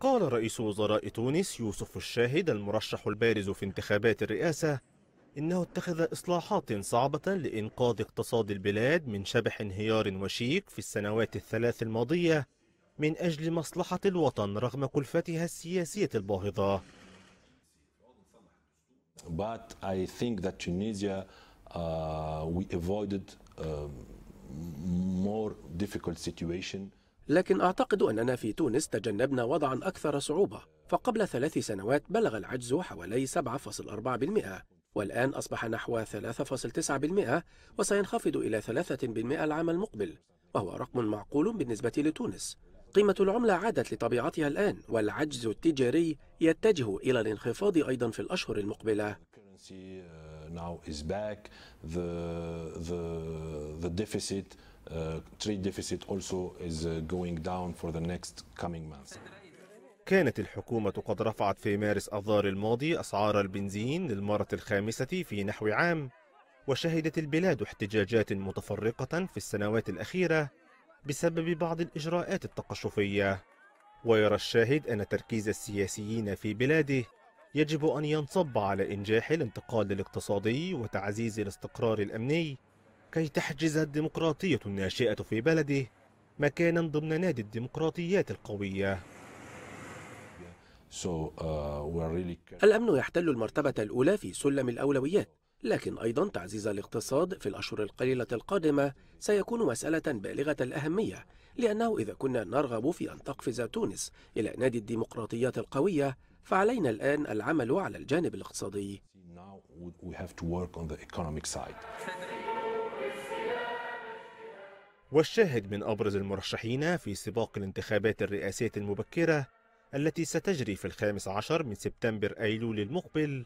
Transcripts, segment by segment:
قال رئيس وزراء تونس يوسف الشاهد المرشح البارز في انتخابات الرئاسة إنه اتخذ إصلاحات صعبة لإنقاذ اقتصاد البلاد من شبح انهيار وشيك في السنوات الثلاث الماضية من أجل مصلحة الوطن رغم كلفتها السياسية الباهظة But I think that Tunisia, uh, we avoided uh, more difficult situation. لكن أعتقد أننا في تونس تجنبنا وضعا أكثر صعوبة فقبل ثلاث سنوات بلغ العجز حوالي 7.4% والآن أصبح نحو 3.9% وسينخفض إلى 3% العام المقبل وهو رقم معقول بالنسبة لتونس قيمة العملة عادت لطبيعتها الآن والعجز التجاري يتجه إلى الانخفاض أيضا في الأشهر المقبلة uh, now is back. The, the, the deficit Uh, trade deficit also is uh, going down for the next coming months. كانت الحكومة قد رفعت في مارس أذار الماضي أسعار البنزين للمرة الخامسة في نحو عام وشهدت البلاد احتجاجات متفرقة في السنوات الأخيرة بسبب بعض الإجراءات التقشفية ويرى الشاهد أن تركيز السياسيين في بلاده يجب أن ينصب على إنجاح الانتقال الاقتصادي وتعزيز الاستقرار الأمني كي تحجز الديمقراطية الناشئة في بلده مكانا ضمن نادي الديمقراطيات القوية uh, الأمن يحتل المرتبة الأولى في سلم الأولويات لكن أيضا تعزيز الاقتصاد في الأشهر القليلة القادمة سيكون مسألة بالغة الأهمية لأنه إذا كنا نرغب في أن تقفز تونس إلى نادي الديمقراطيات القوية فعلينا الآن العمل على الجانب الاقتصادي والشاهد من أبرز المرشحين في سباق الانتخابات الرئاسية المبكرة التي ستجري في الخامس عشر من سبتمبر أيلول المقبل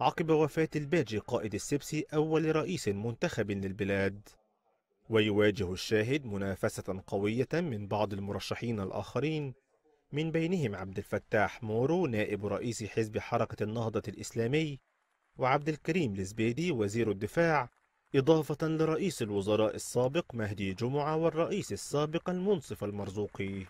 عقب وفاة الباجي قائد السبسي أول رئيس منتخب للبلاد ويواجه الشاهد منافسة قوية من بعض المرشحين الآخرين من بينهم عبد الفتاح مورو نائب رئيس حزب حركة النهضة الإسلامي وعبد الكريم الزبيدي وزير الدفاع إضافة لرئيس الوزراء السابق مهدي جمعة والرئيس السابق المنصف المرزوقي